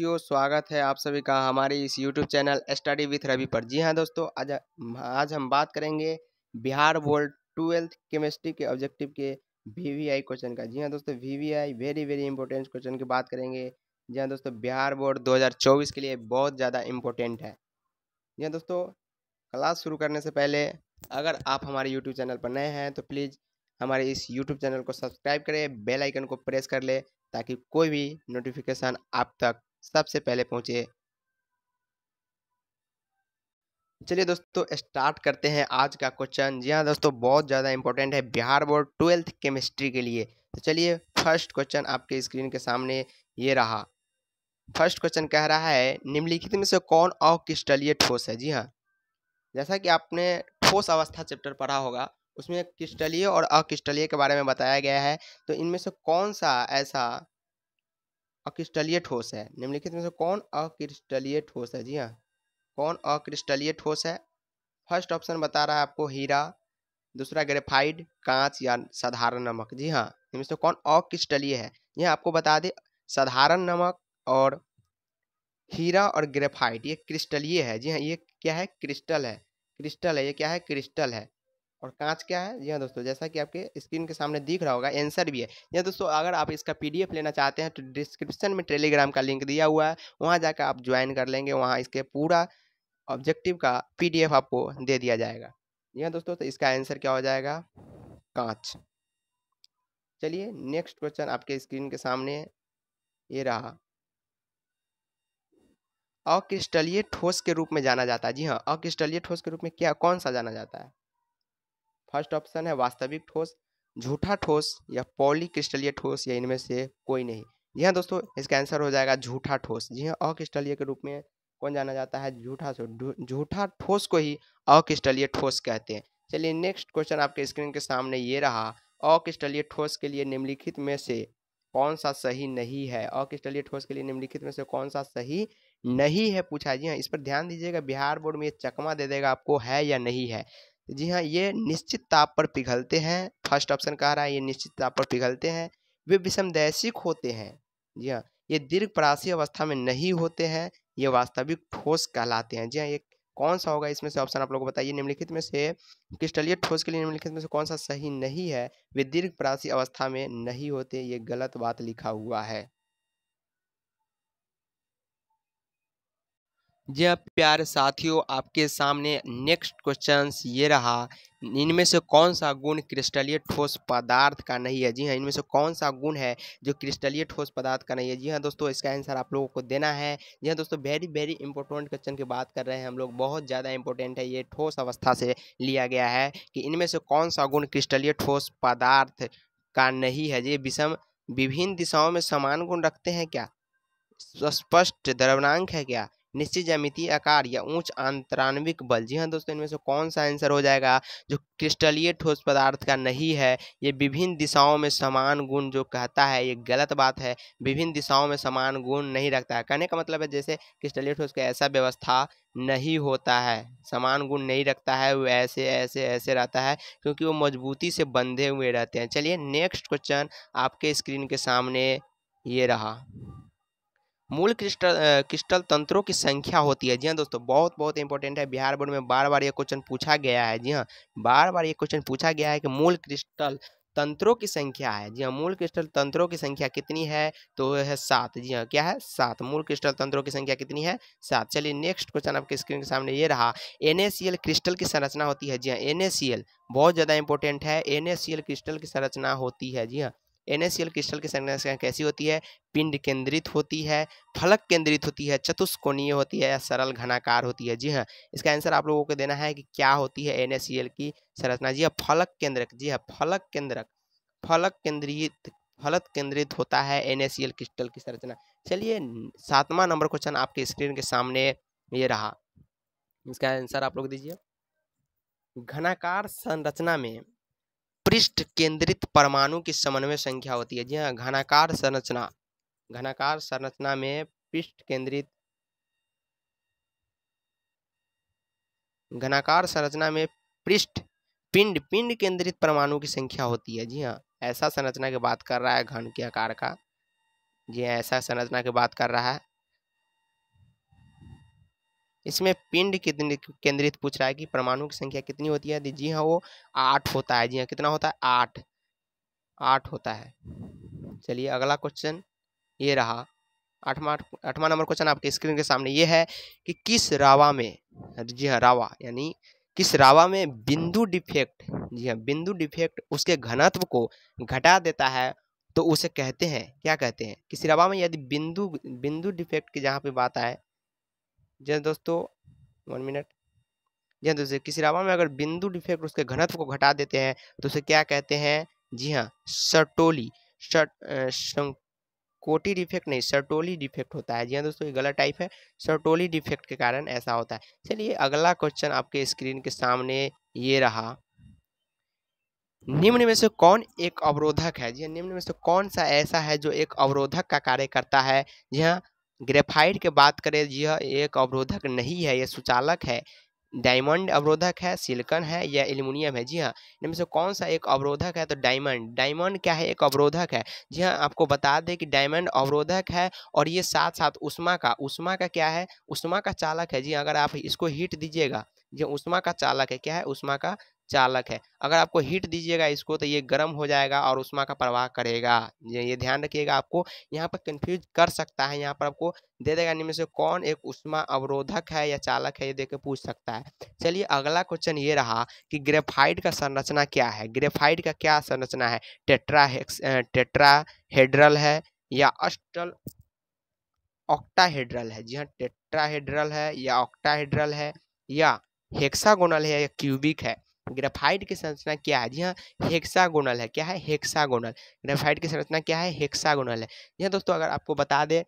साथियों स्वागत है आप सभी का हमारे इस YouTube channel study with Ravi पर जी हाँ दोस्तों आज आज हम बात करेंगे बिहार बोर्ड ट्वेल्थ केमिस्ट्री के ऑब्जेक्टिव के वीवीआई क्वेश्चन का जी हाँ दोस्तों VVI very very important question की बात करेंगे जी हाँ दोस्तों बिहार बोर्ड दो के लिए बहुत ज़्यादा इम्पोर्टेंट है जी हाँ दोस्तों क्लास शुरू करने से पहले अगर आप हमारे यूट्यूब चैनल पर नए हैं तो प्लीज़ हमारे इस यूट्यूब चैनल को सब्सक्राइब करें बेल आइकन को प्रेस कर ले ताकि कोई भी नोटिफिकेशन आप तक सबसे पहले पहुंचे चलिए दोस्तों स्टार्ट करते हैं आज का क्वेश्चन जी हाँ दोस्तों बहुत ज़्यादा इंपॉर्टेंट है बिहार बोर्ड ट्वेल्थ केमिस्ट्री के लिए तो चलिए फर्स्ट क्वेश्चन आपके स्क्रीन के सामने ये रहा फर्स्ट क्वेश्चन कह रहा है निम्नलिखित में से कौन अक्रिस्टलीय ठोस है जी हाँ जैसा कि आपने ठोस अवस्था चैप्टर पढ़ा होगा उसमें क्रिस्टलीय और अक्रिस्टलीय के बारे में बताया गया है तो इनमें से कौन सा ऐसा अक्रिस्टलीय ठोस है निम्नलिखित में से कौन अक्रिस्टलीय ठोस है जी हाँ कौन अक्रिस्टलीय ठोस है फर्स्ट ऑप्शन बता रहा है आपको हीरा दूसरा ग्रेफाइड कांच या साधारण नमक जी हाँ निम्न से कौन अक्रिस्टलीय है यह हाँ, आपको बता दे साधारण नमक और हीरा और ग्रेफाइट ये क्रिस्टलीय है जी हाँ ये क्या है क्रिस्टल है क्रिस्टल है ये क्या है क्रिस्टल है और कांच क्या है जी हाँ दोस्तों जैसा कि आपके स्क्रीन के सामने दिख रहा होगा आंसर भी है यह दोस्तों अगर आप इसका पीडीएफ लेना चाहते हैं तो डिस्क्रिप्शन में टेलीग्राम का लिंक दिया हुआ है वहाँ जाकर आप ज्वाइन कर लेंगे वहाँ इसके पूरा ऑब्जेक्टिव का पीडीएफ आपको दे दिया जाएगा जी हाँ दोस्तों तो इसका आंसर क्या हो जाएगा कांच चलिए नेक्स्ट क्वेश्चन आपके स्क्रीन के सामने ये रहा अक्रिस्टलीय ठोस के रूप में जाना जाता है जी हाँ अक्रिस्टलीय ठोस के रूप में क्या कौन सा जाना जाता है फर्स्ट ऑप्शन है वास्तविक ठोस झूठा ठोस या पॉलीक्रिस्टलीय ठोस या इनमें से कोई नहीं जी हाँ दोस्तों इसका आंसर हो जाएगा झूठा ठोस जी हाँ अक्रिस्टलीय के रूप में कौन जाना जाता है झूठा झूठा ठोस को ही अक्रिस्टलीय ठोस कहते हैं चलिए नेक्स्ट क्वेश्चन आपके स्क्रीन के सामने ये रहा अक्रिस्टलीय ठोस के लिए निम्नलिखित में से कौन सा सही नहीं है अक्रिस्टलीय ठोस के लिए निम्नलिखित में से कौन सा सही नहीं है पूछा जी हाँ इस पर ध्यान दीजिएगा बिहार बोर्ड में ये चकमा दे देगा आपको है या नहीं है जी हाँ ये निश्चित ताप पर पिघलते हैं फर्स्ट ऑप्शन कह रहा है ये निश्चित ताप पर पिघलते हैं वे विषमदैशिक होते हैं जी हाँ ये दीर्घ परासी अवस्था में नहीं होते हैं ये वास्तविक ठोस कहलाते हैं जी हाँ ये कौन सा होगा इसमें से ऑप्शन आप लोगों को बताइए निम्नलिखित में से क्रिस्टलीय ठोस के लिए निम्नलिखित में से कौन सा सही नहीं है वे दीर्घ परासी अवस्था में नहीं होते ये गलत बात लिखा हुआ है हाँ प्यारे साथियों आपके सामने नेक्स्ट क्वेश्चन ये रहा इनमें से कौन सा गुण क्रिस्टलीय ठोस पदार्थ का नहीं है जी हाँ इनमें से कौन सा गुण है जो क्रिस्टलीय ठोस पदार्थ का नहीं है जी हाँ दोस्तों इसका आंसर आप लोगों को देना है जी हाँ दोस्तों वेरी वेरी इंपॉर्टेंट क्वेश्चन की बात कर रहे हैं हम लोग बहुत ज़्यादा इंपॉर्टेंट है ये ठोस अवस्था से लिया गया है कि इनमें से कौन सा गुण क्रिस्टलीय ठोस पदार्थ का नहीं है जी विषम विभिन्न दिशाओं में समान गुण रखते हैं क्या स्पष्ट द्रवनांक है क्या निश्चित जमिति आकार या ऊंच आंतरान्विक बल जी हाँ दोस्तों इनमें से कौन सा आंसर हो जाएगा जो क्रिस्टलीय ठोस पदार्थ का नहीं है ये विभिन्न दिशाओं में समान गुण जो कहता है ये गलत बात है विभिन्न दिशाओं में समान गुण नहीं रखता है कहने का मतलब है जैसे क्रिस्टलीय ठोस का ऐसा व्यवस्था नहीं होता है समान गुण नहीं रखता है वो ऐसे ऐसे ऐसे रहता है क्योंकि वो मजबूती से बंधे हुए रहते हैं चलिए नेक्स्ट क्वेश्चन आपके स्क्रीन के सामने ये रहा मूल क्रिस्टल क्रिस्टल तंत्रों की संख्या होती है जी हाँ दोस्तों बहुत बहुत इंपॉर्टेंट है बिहार बोर्ड में बार बार ये क्वेश्चन पूछा गया है जी हाँ बार बार ये क्वेश्चन पूछा गया है कि मूल क्रिस्टल तंत्रों की संख्या है जी हाँ मूल क्रिस्टल तंत्रों की संख्या कितनी है तो है सात जी हाँ क्या है सात मूल क्रिस्टल तंत्रों की संख्या कितनी है सात चलिए नेक्स्ट क्वेश्चन आपके स्क्रीन के सामने ये रहा एन क्रिस्टल की संरचना होती है जी हाँ एन बहुत ज़्यादा इंपॉर्टेंट है एन क्रिस्टल की संरचना होती है जी हाँ एन क्रिस्टल की संरचना कैसी होती है पिंड केंद्रित होती है फलक केंद्रित होती है चतुष्कोणीय होती है या सरल घनाकार होती है जी हाँ इसका आंसर आप लोगों को देना है कि क्या होती है एन की संरचना जी हाँ फलक केंद्रक जी हाँ फलक केंद्रक फलक केंद्रित फलक केंद्रित होता है एन क्रिस्टल की संरचना चलिए सातवां नंबर क्वेश्चन आपके स्क्रीन के सामने ये रहा इसका आंसर आप लोग दीजिए घनाकार संरचना में पृष्ठ केंद्रित परमाणु की समन्वय संख्या होती है जी हाँ घनाकार संरचना घनाकार संरचना में पृष्ठ केंद्रित घनाकार संरचना में पृष्ठ पिंड पिंड केंद्रित परमाणु की संख्या होती है जी हाँ ऐसा संरचना की बात कर रहा है घन के आकार का जी हाँ ऐसा संरचना की बात कर रहा है इसमें पिंड कितने केंद्रित पूछ रहा है कि परमाणु की संख्या कितनी होती है जी हाँ वो आठ होता है जी हाँ कितना होता है आठ आठ होता है चलिए अगला क्वेश्चन ये रहा आठवा आठवां नंबर क्वेश्चन आपके स्क्रीन के सामने ये है कि किस रावा में जी हाँ रावा यानी किस रावा में बिंदु डिफेक्ट जी हाँ बिंदु डिफेक्ट उसके घनत्व को घटा देता है तो उसे कहते हैं क्या कहते हैं किसी रावा में यदि बिंदु बिंदु डिफेक्ट की जहाँ पे बात आए जैसे दोस्तों वन मिनट जैसे दोस्तों किसी रावा में अगर बिंदु डिफेक्ट उसके घनत्व को घटा देते हैं तो उसे क्या कहते हैं जी हाँ सटोली शट कोटी डिफेक्ट नहीं सटोली डिफेक्ट होता है जी हाँ दोस्तों ये गलत टाइप है सटोली डिफेक्ट के कारण ऐसा होता है चलिए अगला क्वेश्चन आपके स्क्रीन के सामने ये रहा निम्न में से कौन एक अवरोधक है जी हाँ, निम्न में से कौन सा ऐसा है जो एक अवरोधक का कार्य करता है जी हाँ ग्रेफाइट के बात करें यह एक अवरोधक नहीं है यह सुचालक है डायमंड अवरोधक है सिलिकन है या एल्यूमिनियम है जी हाँ इनमें से कौन सा एक अवरोधक है तो डायमंड डायमंड क्या है एक अवरोधक है जी हाँ आपको बता दें कि डायमंड अवरोधक है और ये साथ साथ उष्मा का उष्मा का क्या है उष्मा का चालक है जी हाँ, अगर आप इसको हीट दीजिएगा जी उष्मा का चालक है क्या है उष्मा का चालक है अगर आपको हीट दीजिएगा इसको तो ये गर्म हो जाएगा और उष्मा का प्रवाह करेगा ये ध्यान रखिएगा आपको यहाँ पर कंफ्यूज कर सकता है यहाँ पर आपको दे देगा इनमें से कौन एक उष्मा अवरोधक है या चालक है ये देख पूछ सकता है चलिए अगला क्वेश्चन ये रहा कि ग्रेफाइड का संरचना क्या है ग्रेफाइड का क्या संरचना है टेट्रा टेट्राहेड्रल है या अष्टल ऑक्टाहेड्रल है जी हाँ टेट्राहेड्रल है या ऑक्टाहेड्रल है या हेक्सागोनल है या क्यूबिक है ग्रेफाइट की संरचना क्या है जी हाँ हेक्सागोनल है क्या है हेक्सागोनल ग्रेफाइट की संरचना क्या है हेक्सागोनल है जी हाँ दोस्तों अगर आपको बता दें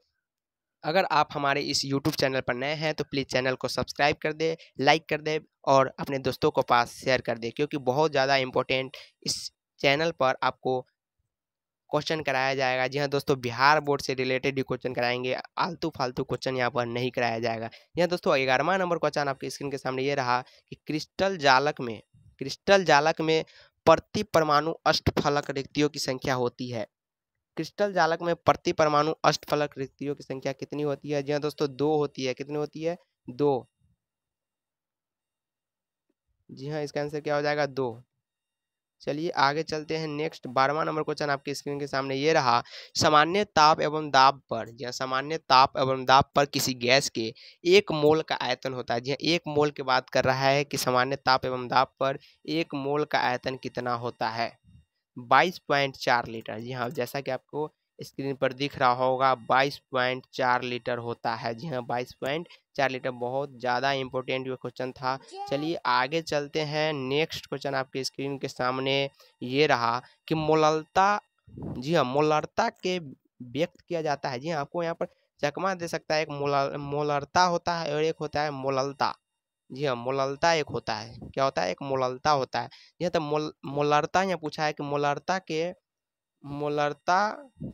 अगर आप हमारे इस YouTube चैनल पर नए हैं तो प्लीज़ चैनल को सब्सक्राइब कर दे लाइक कर दे और अपने दोस्तों को पास शेयर कर दे क्योंकि बहुत ज़्यादा इम्पोर्टेंट इस चैनल पर आपको क्वेश्चन कराया जाएगा जी हाँ दोस्तों बिहार बोर्ड से रिलेटेड ही क्वेश्चन कराएंगे आलतू फालतू क्वेश्चन यहाँ पर नहीं कराया जाएगा जी हाँ दोस्तों ग्यारहवा नंबर क्वेश्चन आपके स्क्रीन के सामने ये रहा कि क्रिस्टल जालक में क्रिस्टल जालक में प्रति परमाणु अष्टफलक रिक्तियों की संख्या होती है क्रिस्टल जालक में प्रति परमाणु अष्टफलक रिक्तियों की संख्या कितनी होती है जी हाँ दोस्तों दो होती है कितनी होती है दो जी हाँ इसका आंसर क्या हो जाएगा दो चलिए आगे चलते हैं नेक्स्ट बारहवा नंबर क्वेश्चन आपके स्क्रीन के सामने ये रहा सामान्य ताप एवं दाब पर जहाँ सामान्य ताप एवं दाब पर किसी गैस के एक मोल का आयतन होता है जी हाँ, एक मोल की बात कर रहा है कि सामान्य ताप एवं दाब पर एक मोल का आयतन कितना होता है बाईस पॉइंट चार लीटर जी हाँ जैसा कि आपको स्क्रीन पर दिख रहा होगा 22.4 लीटर होता है जी हाँ 22.4 लीटर बहुत ज़्यादा इम्पोर्टेंट ये क्वेश्चन था चलिए आगे चलते हैं नेक्स्ट क्वेश्चन आपके स्क्रीन के सामने ये रहा कि मोललता जी हाँ मोलरता के व्यक्त किया जाता है जी हाँ आपको यहाँ पर चकमा दे सकता है एक मोलरता होता है और एक होता है मोललता जी हाँ मोललता एक होता है क्या होता है एक मोललता होता है यह हाँ, तो मोल मोलरता यहाँ पूछा है कि मोलरता के मोलरता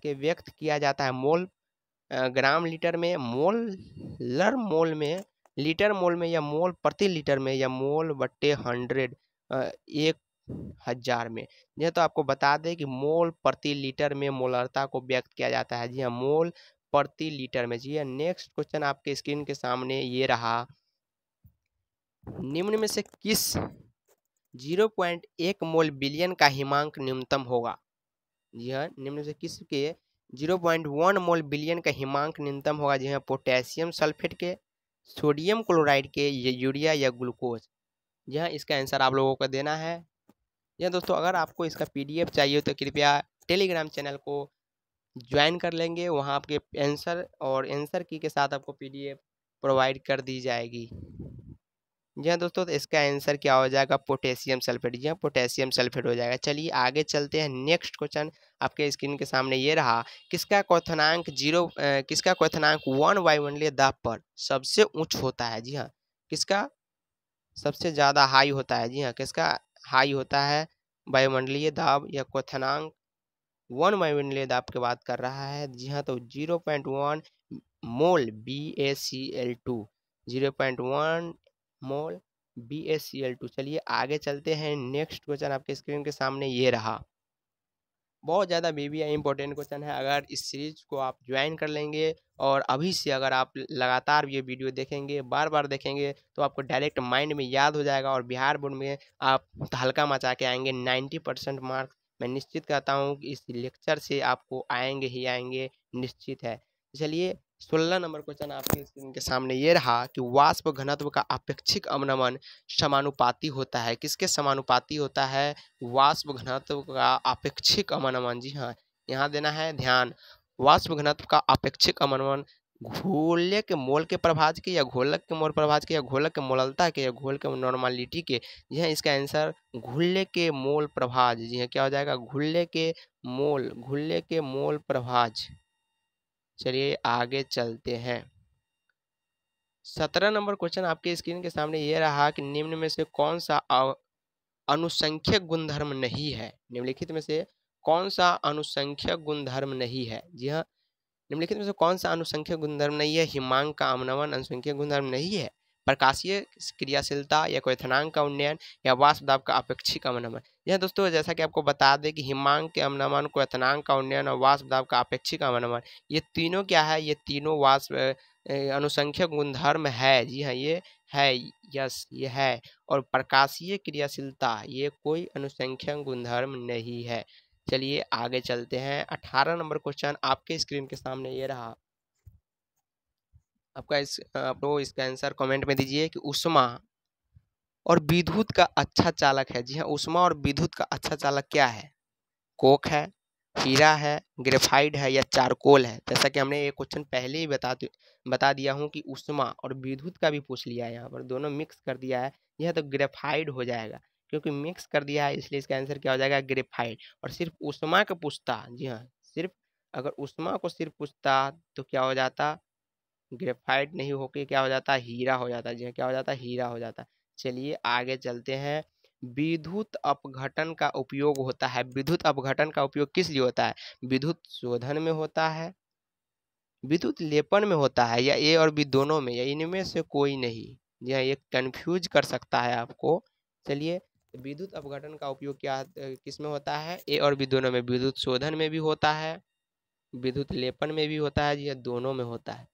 के व्यक्त किया जाता है मोल ग्राम लीटर में मोल लर मोल में लीटर मोल में या मोल प्रति लीटर में या मोल बट्टे हंड्रेड एक हजार में यह तो आपको बता दें कि मोल प्रति लीटर में मोलरता को व्यक्त किया जाता है जी हाँ मोल प्रति लीटर में जी हाँ नेक्स्ट क्वेश्चन आपके स्क्रीन के सामने ये रहा निम्न में से किस जीरो पॉइंट एक मोल बिलियन का हिमांक न्यूनतम होगा जी हाँ निम्न से किसके जीरो पॉइंट वन मोल बिलियन का हिमांक न्यूनतम होगा जी हाँ पोटेशियम सल्फेट के सोडियम क्लोराइड के यूरिया या ग्लूकोज जी हाँ इसका आंसर आप लोगों को देना है जी दोस्तों अगर आपको इसका पी चाहिए तो कृपया टेलीग्राम चैनल को ज्वाइन कर लेंगे वहाँ आपके आंसर और आंसर की के साथ आपको पीडीएफ प्रोवाइड कर दी जाएगी जी हाँ दोस्तों तो इसका आंसर क्या हो जाएगा पोटेशियम सल्फेट जी हाँ पोटेशियम सल्फेट हो जाएगा चलिए आगे चलते हैं नेक्स्ट क्वेश्चन आपके स्क्रीन के सामने ये रहा किसका क्वनांक जीरो किसका क्वनांक वन बाई वन द पर सबसे ऊंच होता है जी हाँ किसका सबसे ज़्यादा हाई होता है जी हाँ किसका हाई होता है वायुमंडलीय दाब या क्वथनांक वन वायुमंडलीय दाब की बात कर रहा है जी हाँ तो zero point one mole B A C L two zero point one mole B S C L two चलिए आगे चलते हैं नेक्स्ट क्वेश्चन आपके स्क्रीन के सामने ये रहा बहुत ज़्यादा बीबीआई आई इंपॉर्टेंट क्वेश्चन है अगर इस सीरीज को आप ज्वाइन कर लेंगे और अभी से अगर आप लगातार ये वीडियो देखेंगे बार बार देखेंगे तो आपको डायरेक्ट माइंड में याद हो जाएगा और बिहार बोर्ड में आप हल्का मचा के आएंगे नाइन्टी परसेंट मार्क्स मैं निश्चित कहता हूँ कि इस लेक्चर से आपको आएंगे ही आएंगे निश्चित है चलिए सोलह नंबर क्वेश्चन आपके स्क्रीन के सामने ये रहा कि वाष्प घनत्व का अपेक्षिक अवनमन समानुपाती होता है किसके समानुपाती होता है वाष्प घनत्व का अपेक्षिक अवनमन जी हाँ यहाँ देना है ध्यान वाष्प घनत्व का अपेक्षिक अवनमन घोल्य के मोल के प्रभाज के या घोलक के मोल प्रभाज के या घोलक के मोललता के या घोल के नॉर्मालिटी के जी हाँ इसका आंसर घुल्ले के मोल प्रभाज जी हाँ क्या हो जाएगा घुल्ले के मोल घुल्ले के मोल प्रभाज चलिए आगे चलते हैं सत्रह नंबर क्वेश्चन आपके स्क्रीन के सामने ये रहा कि निम्न में से कौन सा अनुसंख्यक गुणधर्म नहीं है निम्नलिखित में से कौन सा अनुसंख्यक गुणधर्म नहीं है जी हाँ निम्नलिखित में से कौन सा अनुसंख्यक गुणधर्म नहीं है हिमांक का अमनवन अनुसंख्यक गुणधर्म नहीं है प्रकाशीय क्रियाशीलता या क्वथनांग का उन्नयन या वाष्प का अपेक्षिक अमनवन यह दोस्तों जैसा कि आपको बता दें कि हिमांक के अमनमान को यथनांग का उन्नयन और वास दाब का अपेक्षिक अमनमान ये तीनों क्या है ये तीनों वास अनुसंख्यक गुणधर्म है जी हाँ ये है यस ये है और प्रकाशीय क्रियाशीलता ये कोई अनुसंख्यक गुणधर्म नहीं है चलिए आगे चलते हैं अठारह नंबर क्वेश्चन आपके स्क्रीन के सामने ये रहा आपका इस आप लोग इसका आंसर कमेंट में दीजिए कि उष्मा और विद्युत का अच्छा चालक है जी हाँ उष्मा और विद्युत का अच्छा चालक क्या है कोक है हीरा है ग्रेफाइड है या चारकोल है जैसा कि हमने ये क्वेश्चन पहले ही बता बता दिया हूँ कि उष्मा और विद्युत का भी पूछ लिया है यहाँ पर दोनों मिक्स कर दिया है यह तो ग्रेफाइड हो जाएगा क्योंकि मिक्स कर दिया है इसलिए इसका आंसर क्या हो जाएगा ग्रेफाइड और सिर्फ उष्मा का पूछता जी हाँ सिर्फ अगर उष्मा को सिर्फ पूछता तो क्या हो जाता ग्रेफाइड नहीं होके क्या हो जाता हीरा हो जाता जी हाँ क्या हो जाता हीरा हो जाता चलिए आगे चलते हैं विद्युत अपघटन का उपयोग होता है विद्युत अपघटन का उपयोग किस लिए होता है विद्युत शोधन में होता है विद्युत लेपन में होता है या ए और बी दोनों में या इनमें से कोई नहीं यह एक कन्फ्यूज कर सकता है आपको चलिए विद्युत अपघटन का उपयोग क्या किस में होता है ए और बी दोनों में विद्युत शोधन में भी होता है विद्युत लेपन में भी होता है यह दोनों में होता है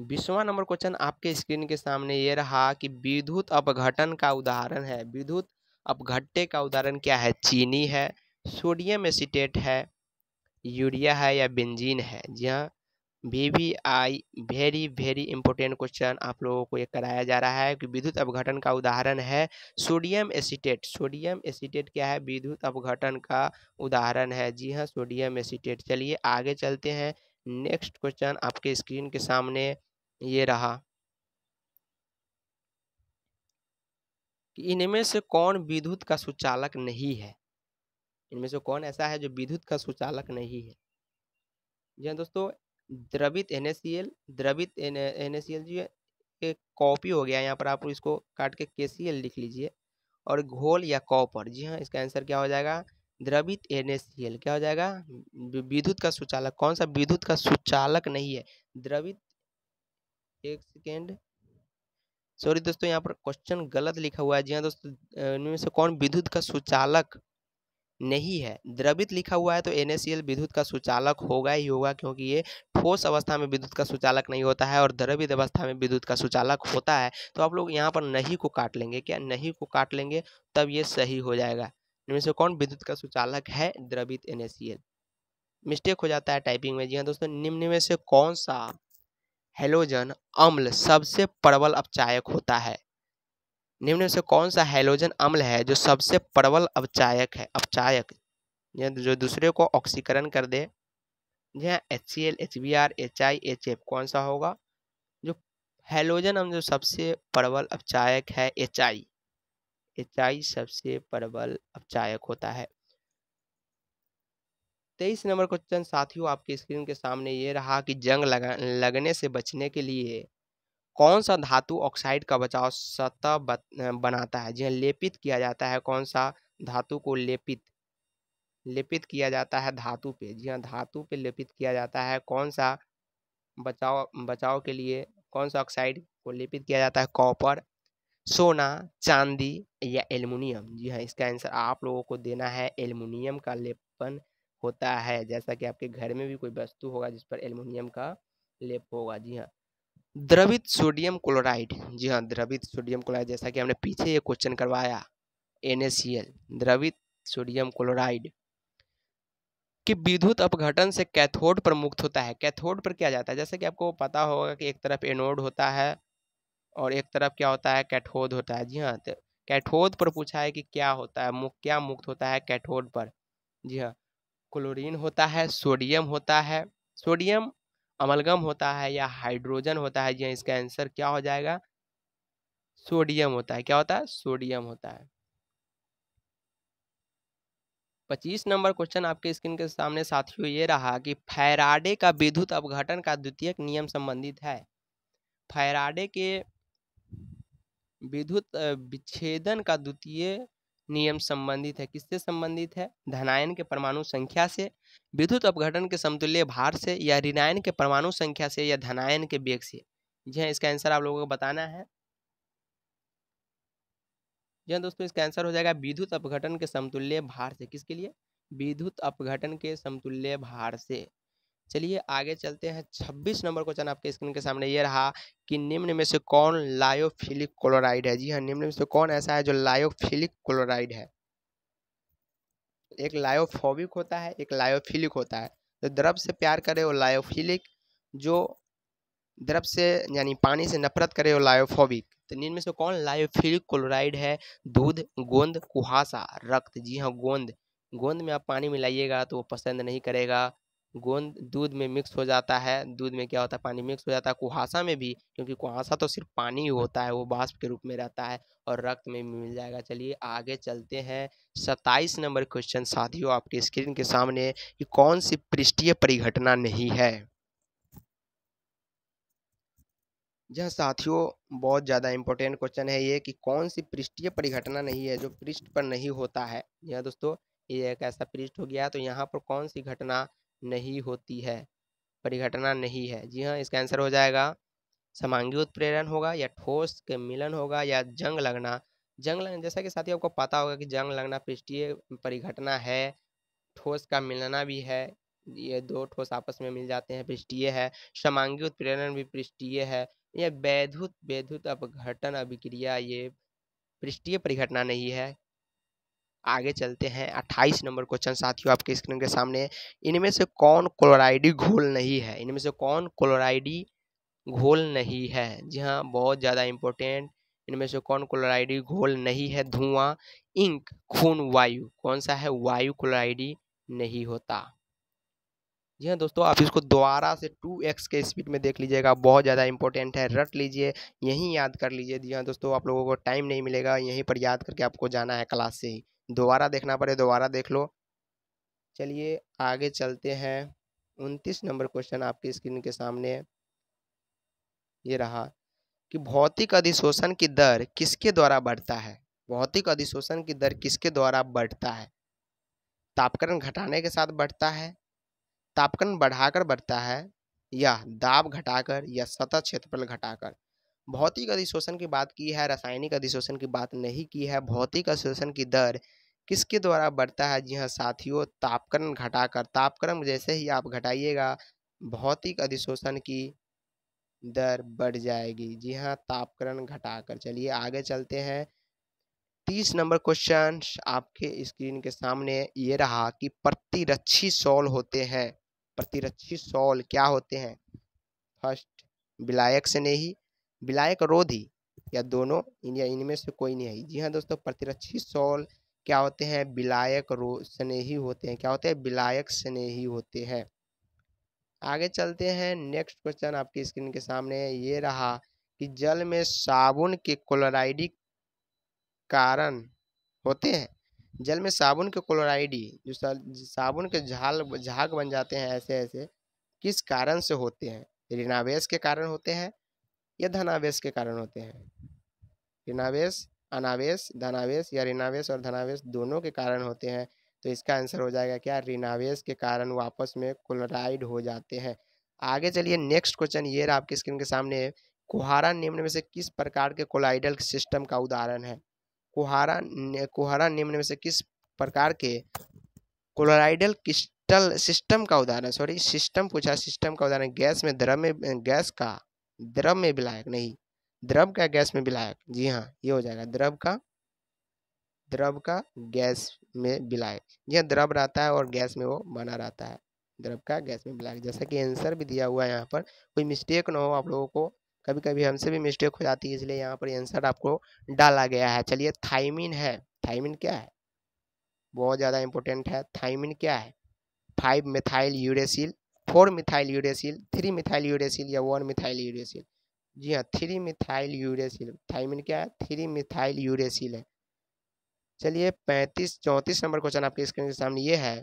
बीसवा नंबर क्वेश्चन आपके स्क्रीन के सामने ये रहा कि विद्युत अपघटन का उदाहरण है विद्युत अपघट्टे का उदाहरण क्या है चीनी है सोडियम एसिटेट है यूरिया है या बेंजीन है जी हाँ V V I very very important question आप लोगों को ये कराया जा रहा है कि विद्युत अपघटन का उदाहरण है सोडियम एसिटेट सोडियम एसिटेट क्या है विद्युत अपघटन का उदाहरण है जी हाँ सोडियम एसिटेट चलिए आगे चलते हैं नेक्स्ट क्वेश्चन आपके स्क्रीन के सामने ये रहा कि इनमें से कौन विद्युत का सुचालक नहीं है इनमें से कौन ऐसा है जो विद्युत का सुचालक नहीं है जी हाँ दोस्तों द्रवित एन द्रवित एन जी एक कॉपी हो गया यहाँ पर आप इसको काट के के लिख लीजिए और घोल या कॉपर जी हाँ इसका आंसर क्या हो जाएगा द्रवित एन क्या हो जाएगा विद्युत का सुचालक कौन सा विद्युत का सुचालक नहीं है द्रवित एक सेकेंड सॉरी दोस्तों यहाँ पर क्वेश्चन गलत लिखा हुआ है जी हाँ दोस्तों से कौन विद्युत का सुचालक नहीं है द्रवित लिखा हुआ है तो एन विद्युत का सुचालक होगा ही होगा क्योंकि ये ठोस अवस्था में विद्युत का सुचालक नहीं होता है और द्रवित अवस्था में विद्युत का सुचालक होता है तो आप लोग यहाँ पर नहीं को काट लेंगे क्या नहीं को काट लेंगे तब ये सही हो जाएगा इनमें से कौन विद्युत का सुचालक है द्रवित एन मिस्टेक हो जाता है टाइपिंग में जी हाँ दोस्तों निम्न में से कौन सा हेलोजन अम्ल सबसे प्रबल अपचायक होता है निम्न में से कौन सा हेलोजन अम्ल है जो सबसे प्रबल अपचायक है अपचायक हाँ, जो दूसरे को ऑक्सीकरण कर दे जी हाँ H C L H B R H I H F कौन सा होगा जो हेलोजन अम्ल जो सबसे प्रबल अपचायक है एच आई एचाई सबसे प्रबल अपचायक होता है तेईस नंबर क्वेश्चन साथियों आपके स्क्रीन के सामने ये रहा कि जंग लगा लगने से बचने के लिए कौन सा धातु ऑक्साइड का बचाव सतह बनाता है जिन्हें लेपित किया जाता है कौन सा धातु को लेपित लेपित किया जाता है धातु पे जी हाँ धातु पे लेपित किया जाता है कौन सा बचाव बचाव के लिए कौन सा ऑक्साइड को लेपित किया जाता है कॉपर सोना चांदी या एल्युमिनियम जी हाँ इसका आंसर आप लोगों को देना है एल्युमिनियम का लेपन होता है जैसा कि आपके घर में भी कोई वस्तु होगा जिस पर एल्युमिनियम का लेप होगा जी हाँ द्रवित सोडियम क्लोराइड जी हाँ द्रवित सोडियम क्लोराइड जैसा कि हमने पीछे ये क्वेश्चन करवाया एन द्रवित सोडियम क्लोराइड कि विद्युत अपघटन से कैथोड पर मुक्त होता है कैथोड पर क्या जाता है जैसे कि आपको पता होगा कि एक तरफ एनोड होता है और एक तरफ क्या होता है कैठोद होता है जी हाँ तो कैठोद पर पूछा है कि क्या होता है मुक्त क्या मुक्त होता है कैठोद पर जी हाँ क्लोरीन होता है सोडियम होता है सोडियम अमलगम होता है या हाइड्रोजन होता है जी हाँ इसका आंसर क्या हो जाएगा सोडियम होता है क्या होता है सोडियम होता है पच्चीस नंबर क्वेश्चन आपके स्क्रीन के सामने साथियों ये रहा कि फैराडे का विद्युत अवघटन का द्वितीयक नियम संबंधित है फैराडे के विद्युत विच्छेदन का द्वितीय नियम संबंधित है किससे संबंधित है धनायन के परमाणु संख्या से विद्युत अपघटन के समतुल्य भार से या ऋणायन के परमाणु संख्या से या धनायन के वेग से जी हाँ इसका आंसर आप लोगों को बताना है जी हाँ दोस्तों इसका आंसर हो जाएगा विद्युत अपघटन के समतुल्य भार से किसके लिए विद्युत अपघटन के समतुल्य भार से चलिए आगे चलते हैं 26 नंबर क्वेश्चन आपके स्क्रीन के सामने ये रहा कि निम्न में से कौन लायोफिलिक क्लोराइड है जी हाँ निम्न में से कौन ऐसा है जो लायोफिलिक क्लोराइड है एक लायोफोबिक होता है एक लायोफिलिक होता है तो द्रव से प्यार करे वो लायोफिलिक जो द्रव से यानी पानी से नफरत करे वो लायोफोबिक तो निम्न में से कौन लायोफिलिक क्लोराइड है दूध गोंद कुहासा रक्त जी हाँ गोंद गोंद में आप पानी मिलाइएगा तो वो पसंद नहीं करेगा गोंद दूध में मिक्स हो जाता है दूध में क्या होता है पानी मिक्स हो जाता है कुहासा में भी क्योंकि कुहासा तो सिर्फ पानी ही होता है वो बाष्प के रूप में रहता है और रक्त में भी मिल जाएगा चलिए आगे चलते हैं सत्ताईस नंबर क्वेश्चन साथियों आपके स्क्रीन के सामने कि कौन सी पृष्ठीय परिघटना नहीं है यह साथियों बहुत ज़्यादा इंपॉर्टेंट क्वेश्चन है ये कि कौन सी पृष्ठीय परिघटना नहीं है जो पृष्ठ पर नहीं होता है यह दोस्तों ये एक ऐसा पृष्ठ हो गया तो यहाँ पर कौन सी घटना नहीं होती है परिघटना नहीं है जी हाँ इसका आंसर हो जाएगा समांगी उत्प्रेरण होगा या ठोस के मिलन होगा या जंग लगना जंग लगना जैसा कि साथी आपको पता होगा कि जंग लगना पृष्ठीय परिघटना है ठोस का मिलना भी है ये दो ठोस आपस में मिल जाते हैं पृष्ठीय है समांगी उत्प्रेरण भी पृष्ठीय है यह वैधुत वैधुत अपघटन अभिक्रिया ये पृष्ठीय परिघटना नहीं है आगे चलते हैं 28 नंबर क्वेश्चन साथियों आपके स्क्रीन के सामने इनमें से कौन क्लोराइडी घोल नहीं है इनमें से कौन क्लोराइडी घोल नहीं है जी हाँ बहुत ज़्यादा इंपॉर्टेंट इनमें से कौन क्लोराइडी घोल नहीं है धुआं इंक खून वायु कौन सा है वायु क्लोराइडी नहीं होता जी हाँ दोस्तों आप इसको दोबारा से टू एक्स के स्पीड में देख लीजिएगा बहुत ज़्यादा इंपॉर्टेंट है रट लीजिए यहीं याद कर लीजिए जी हाँ दोस्तों आप लोगों को टाइम नहीं मिलेगा यहीं पर याद करके आपको जाना है क्लास से ही दोबारा देखना पड़े दोबारा देख लो चलिए आगे चलते हैं उनतीस नंबर क्वेश्चन आपकी स्क्रीन के सामने ये रहा कि भौतिक अधिशोषण की दर किसके द्वारा बढ़ता है भौतिक अधिशोषण की दर किसके द्वारा बढ़ता है तापकरण घटाने के साथ बढ़ता है तापकन बढ़ाकर बढ़ता है या दाब घटाकर या सतह क्षेत्रफल घटाकर भौतिक अधिशोषण की बात की है रासायनिक अधिशोषण की बात नहीं की है भौतिक अधिशोषण की दर किसके द्वारा बढ़ता है जी हाँ साथियों तापकरण घटाकर तापक्रम जैसे ही आप घटाइएगा भौतिक अधिशोषण की दर बढ़ जाएगी जी हाँ तापकरण घटाकर चलिए आगे चलते हैं तीस नंबर क्वेश्चन आपके स्क्रीन के सामने ये रहा कि प्रतिरक्षी सॉल होते हैं प्रतिरक्षी सॉल क्या होते हैं फर्स्ट विलायक स्नेही विलायक रोधी या दोनों इन या इनमें से कोई नहीं है जी हाँ दोस्तों प्रतिरक्षी सॉल क्या होते हैं विलायक रो स्नेही होते हैं क्या होते हैं विलायक स्नेही होते हैं आगे चलते हैं नेक्स्ट क्वेश्चन आपकी स्क्रीन के सामने ये रहा कि जल में साबुन के क्लोराइडिक कारण होते हैं जल में साबुन के क्लोराइडी जो साबुन के झाल झाग बन जाते हैं ऐसे ऐसे किस कारण से होते हैं ऋणावेश के कारण होते हैं या धनावेश के कारण होते हैं ऋणावेश अनावेश धनावेश या ऋणावेश और धनावेश दोनों के कारण होते हैं तो इसका आंसर हो जाएगा क्या ऋणावेश के कारण वापस में क्लोराइड हो जाते हैं आगे चलिए नेक्स्ट क्वेश्चन ये रहा आपकी स्क्रीन के सामने कुहारा निम्न में से किस प्रकार के कोलाइडल सिस्टम का उदाहरण है कुहारा कुहारा निम्न में से किस प्रकार के क्लोराइडल क्रिस्टल सिस्टम का उदाहरण सॉरी सिस्टम पूछा सिस्टम का उदाहरण गैस में द्रव में गैस का द्रव में विलायक नहीं द्रव का गैस में विलायक जी हाँ ये हो जाएगा द्रव का द्रव का गैस में विलायक जी हाँ द्रव रहता है और गैस में वो बना रहता है द्रव का गैस में विलायक जैसा कि आंसर भी दिया हुआ है यहाँ पर कोई मिस्टेक ना हो आप लोगों को कभी कभी हमसे भी मिस्टेक हो जाती है इसलिए यहाँ पर आंसर आपको डाला गया है चलिए थाइमिन है थाइमिन क्या है बहुत ज़्यादा इंपॉर्टेंट है थाइमिन क्या है five methyl uracil four methyl uracil three methyl uracil या वन मिथाइल यूरेसिल जी हाँ थ्री मिथाइल यूरेसिल थाइमिन क्या है थ्री मिथाइल यूरेसिल है चलिए पैंतीस चौंतीस नंबर क्वेश्चन आपके स्क्रीन के सामने ये है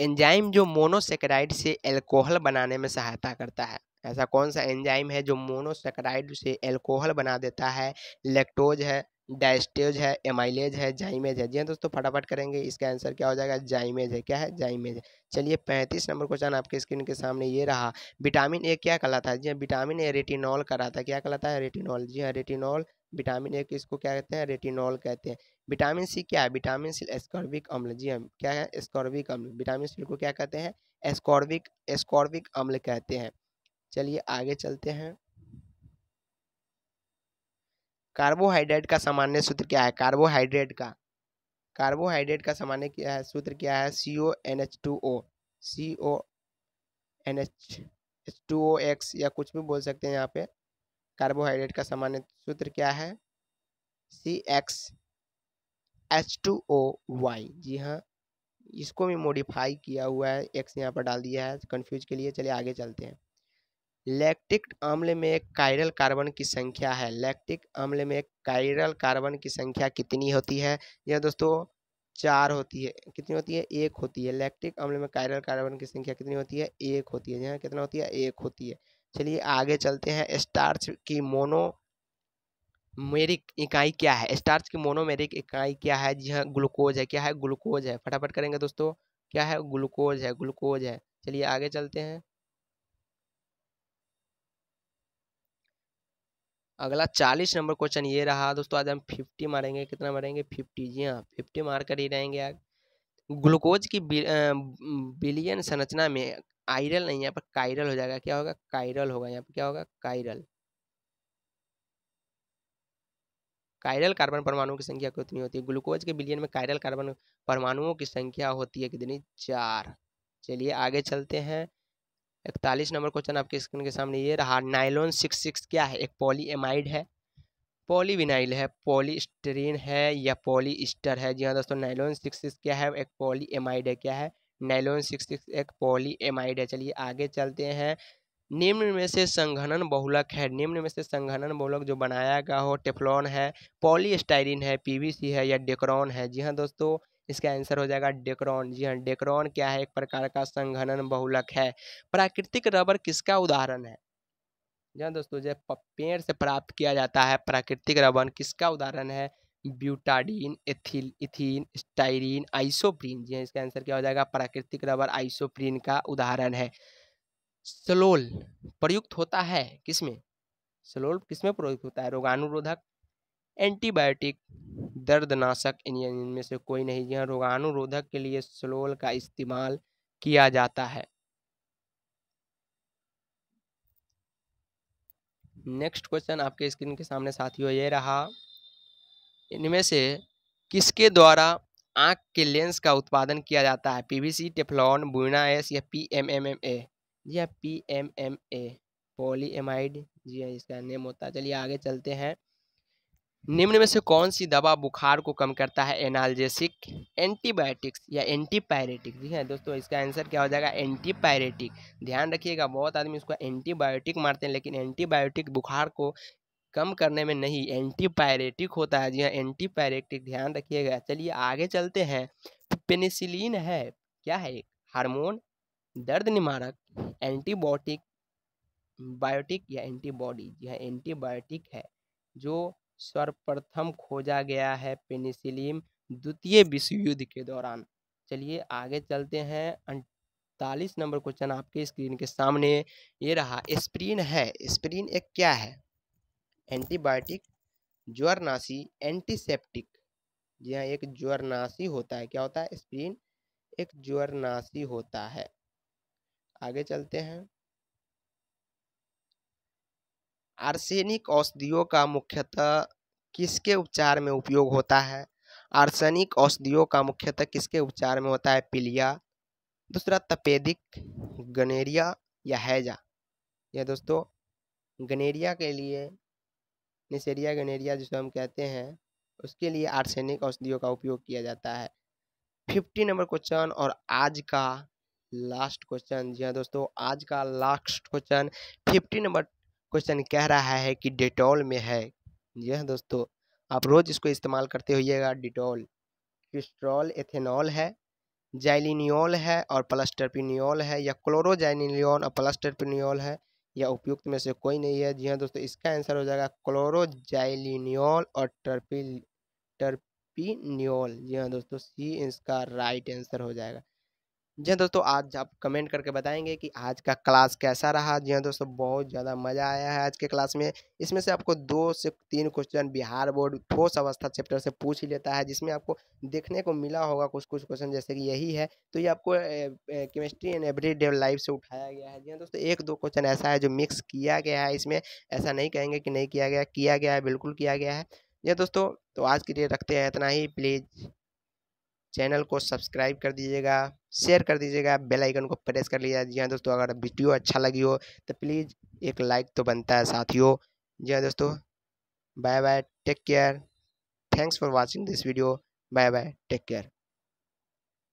एंजाइम जो मोनोसेकेराइड से एल्कोहल बनाने में सहायता करता है ऐसा कौन सा एंजाइम है जो मोनोसेक्राइड से एल्कोहल बना देता है लेक्टोज है डाइस्टेज है एमाइलेज है जाइमेज है जी हाँ दोस्तों फटाफट करेंगे इसका आंसर क्या हो जाएगा जाइमेज है क्या है जाइमेज है चलिए पैंतीस नंबर क्वेश्चन आपके स्क्रीन के सामने ये रहा विटामिन ए क्या कला था जी हाँ विटामिन ए रेटिनॉल कहलाता था क्या कहलाता है रेटिनॉल जी हाँ रेटिनॉल विटामिन ए किसको क्या कहते हैं रेटिनॉल कहते हैं विटामिन सी क्या है विटामिन सी एस्कॉर्बिक अम्ल जी हाँ क्या है एस्कॉर्बिक अम्ल विटामिन सी को क्या कहते हैं एस्कॉर्बिक एस्कॉर्बिक अम्ल कहते हैं चलिए आगे चलते हैं कार्बोहाइड्रेट का सामान्य सूत्र क्या है कार्बोहाइड्रेट का कार्बोहाइड्रेट का सामान्य क्या है सूत्र क्या है C O N H two O C O N H H two O X या कुछ भी बोल सकते हैं यहाँ पे कार्बोहाइड्रेट का सामान्य सूत्र क्या है C X H two O Y जी हाँ इसको भी मॉडिफाई किया हुआ है एक्स यहाँ पर डाल दिया है कन्फ्यूज के लिए चलिए आगे चलते हैं लैक्टिक अम्ल में कायरल कार्बन की संख्या है लैक्टिक अम्ल में कायरल कार्बन की संख्या कितनी होती है यह दोस्तों चार होती है कितनी होती है एक होती है लैक्टिक अम्ल में कायरल कार्बन की संख्या कितनी होती है एक होती है यहाँ कितना होती है एक होती है चलिए आगे चलते हैं स्टार्च की मोनो मेरिक इकाई क्या है स्टार्च की मोनोमेरिक इकाई क्या है जी हाँ ग्लूकोज है क्या है ग्लूकोज है फटाफट करेंगे दोस्तों क्या है ग्लूकोज है ग्लूकोज है चलिए आगे चलते हैं अगला चालीस नंबर क्वेश्चन ये रहा दोस्तों आज हम फिफ्टी मारेंगे कितना मारेंगे फिफ्टी जी हाँ फिफ्टी मार कर ही रहेंगे आज ग्लूकोज की बिलियन संरचना में आयरल नहीं यहाँ पर कायरल हो जाएगा क्या होगा कायरल होगा यहाँ पर क्या होगा कायरल कायरल कार्बन परमाणुओं की संख्या कितनी होती है ग्लूकोज के बिलियन में कायरल कार्बन परमाणुओं की संख्या होती है कितनी चार चलिए आगे चलते हैं इकतालीस नंबर क्वेश्चन आपके स्क्रीन के सामने ये रहा नाइलोन सिक्स सिक्स क्या है एक पॉलीएमाइड है पॉलीविनाइल है पॉलीस्टरीन है या पॉलीस्टर है जी हाँ दोस्तों नाइलोन सिक्स सिक्स क्या है एक पॉलीएमाइड है क्या है नाइलोन सिक्स सिक्स एक पॉलीएमाइड है चलिए आगे चलते हैं निम्न में से संघनन बहुलक है निम्न में से संघनन बहुलक जो बनाया गया हो टेफ्लॉन है पॉलीस्टाइरिन है पीवीसी है या डेक्रॉन है जी हाँ दोस्तों इसका आंसर हो जाएगा डेक्रॉन जी हाँ डेक्रॉन क्या है एक प्रकार का संघनन बहुलक है प्राकृतिक रबर किसका उदाहरण है जहाँ दोस्तों जब पेड़ से प्राप्त किया जाता है प्राकृतिक रबर किसका उदाहरण है butadiene ethyl ethyne styrene isoprene जी हाँ, इसका आंसर क्या हो जाएगा प्राकृतिक रबर आइसोप्रीन का उदाहरण है सलोल प्रयुक्त होता है किसमें सलोल किसमें प्रयुक्त होता है रोगानुरोधक एंटीबायोटिक दर्दनाशक इनमें से कोई नहीं यह रोगाणुरोधक के लिए स्लोल का इस्तेमाल किया जाता है नेक्स्ट क्वेश्चन आपके स्क्रीन के सामने साथियों ये रहा इनमें से किसके द्वारा आँख के लेंस का उत्पादन किया जाता है पीवीसी टेफ्लॉन बुना एस या P M M M A या हाँ, P M M A polyamide जी हाँ, इसका नेम होता है चलिए आगे चलते हैं निम्न में से कौन सी दवा बुखार को कम करता है एनाल्जेसिक एंटीबायोटिक्स या एंटीपायरेटिक ठीक है दोस्तों इसका आंसर क्या हो जाएगा एंटीपायरेटिक ध्यान रखिएगा बहुत आदमी इसको एंटीबायोटिक मारते हैं लेकिन एंटीबायोटिक बुखार को कम करने में नहीं एंटीपायरेटिक होता है जी हाँ एंटीपायरेटिक ध्यान रखिएगा चलिए आगे चलते हैं पेनिसिलिन है क्या है एक हारमोन दर्द निवारक एंटीबायोटिक बायोटिक या एंटीबॉडी जी हाँ एंटीबायोटिक है जो सर्वप्रथम खोजा गया है पेनिसिलिन द्वितीय विश्व युद्ध के दौरान चलिए आगे चलते हैं अड़तालीस नंबर क्वेश्चन आपके स्क्रीन के सामने ये रहा स्प्रीन है स्प्रीन एक क्या है एंटीबायोटिक ज्वरनाशी एंटीसेप्टिक जी हाँ एक ज्वरनाशी होता है क्या होता है स्प्रीन एक ज्वरनाशी होता है आगे चलते हैं आर्सेनिक औषधियों का मुख्यतः किसके उपचार में उपयोग होता है आर्सेनिक औषधियों का मुख्यतः किसके उपचार में होता है पीलिया दूसरा तपेदिक गनेरिया या हैजा यह दोस्तों गनेरिया के लिए निसेरिया गनेरिया जिसको हम कहते हैं उसके लिए आर्सेनिक औषधियों का उपयोग किया जाता है फिफ्टी नंबर क्वेश्चन और आज का लास्ट क्वेश्चन जी हाँ दोस्तों आज का last question fifty number question कह रहा है कि डिटॉल में है यह दोस्तों आप रोज़ इसको इस्तेमाल करते होइएगा डिटॉल क्रिस्ट्रॉल एथेनॉल है जाइलिनियोल है और प्लस्टरपिनियोल है या क्लोरोजाइलिनियोल और प्लस्टरपिनियोल है या उपयुक्त में से कोई नहीं है जी हाँ दोस्तों इसका आंसर हो जाएगा क्लोरोजाइलिनियोल और टर्पिल टर्पिनियोल जी हाँ दोस्तों सी इसका राइट आंसर हो जाएगा जी हाँ दोस्तों आज आप कमेंट करके बताएंगे कि आज का क्लास कैसा रहा जी हाँ दोस्तों बहुत ज़्यादा मज़ा आया है आज के क्लास में इसमें से आपको दो से तीन क्वेश्चन बिहार बोर्ड ठोस अवस्था चैप्टर से पूछ ही लेता है जिसमें आपको देखने को मिला होगा कुछ कुछ क्वेश्चन जैसे कि यही है तो ये आपको chemistry and every day life से उठाया गया है जी हाँ दोस्तों एक दो क्वेश्चन ऐसा है जो मिक्स किया गया है इसमें ऐसा नहीं कहेंगे कि नहीं किया गया किया गया है बिल्कुल किया गया है जी हाँ, दोस्तों तो आज के लिए रखते हैं इतना ही प्लीज़ चैनल को सब्सक्राइब कर दीजिएगा शेयर कर दीजिएगा बेल आइकन को प्रेस कर लीजिएगा जी हाँ दोस्तों अगर वीडियो अच्छा लगी हो तो प्लीज़ एक लाइक तो बनता है साथियों जी हाँ दोस्तों bye bye take care thanks for watching this video bye bye take care